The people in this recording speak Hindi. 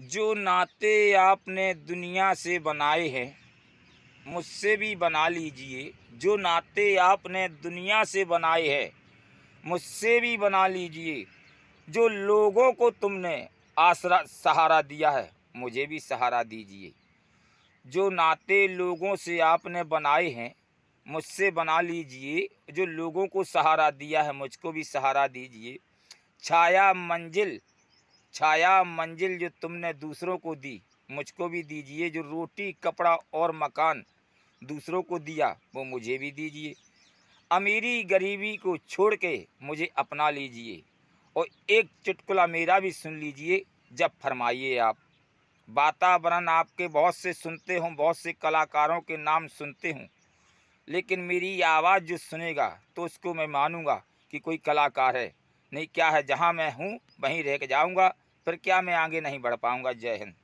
जो नाते आपने दुनिया से बनाए हैं मुझसे भी बना लीजिए जो नाते आपने दुनिया से बनाए हैं मुझसे भी बना लीजिए जो लोगों को तुमने आसरा सहारा दिया है मुझे भी सहारा दीजिए जो नाते लोगों से आपने बनाए हैं मुझसे बना लीजिए जो लोगों को सहारा दिया है मुझको भी सहारा दीजिए छाया मंजिल छाया मंजिल जो तुमने दूसरों को दी मुझको भी दीजिए जो रोटी कपड़ा और मकान दूसरों को दिया वो मुझे भी दीजिए अमीरी गरीबी को छोड़ के मुझे अपना लीजिए और एक चुटकुला मेरा भी सुन लीजिए जब फरमाइए आप वातावरण आपके बहुत से सुनते हों बहुत से कलाकारों के नाम सुनते हों लेकिन मेरी आवाज़ जो सुनेगा तो उसको मैं मानूंगा कि कोई कलाकार है नहीं क्या है जहाँ मैं हूँ वहीं रह के जाऊँगा फिर क्या मैं आगे नहीं बढ़ पाऊंगा जय हिंद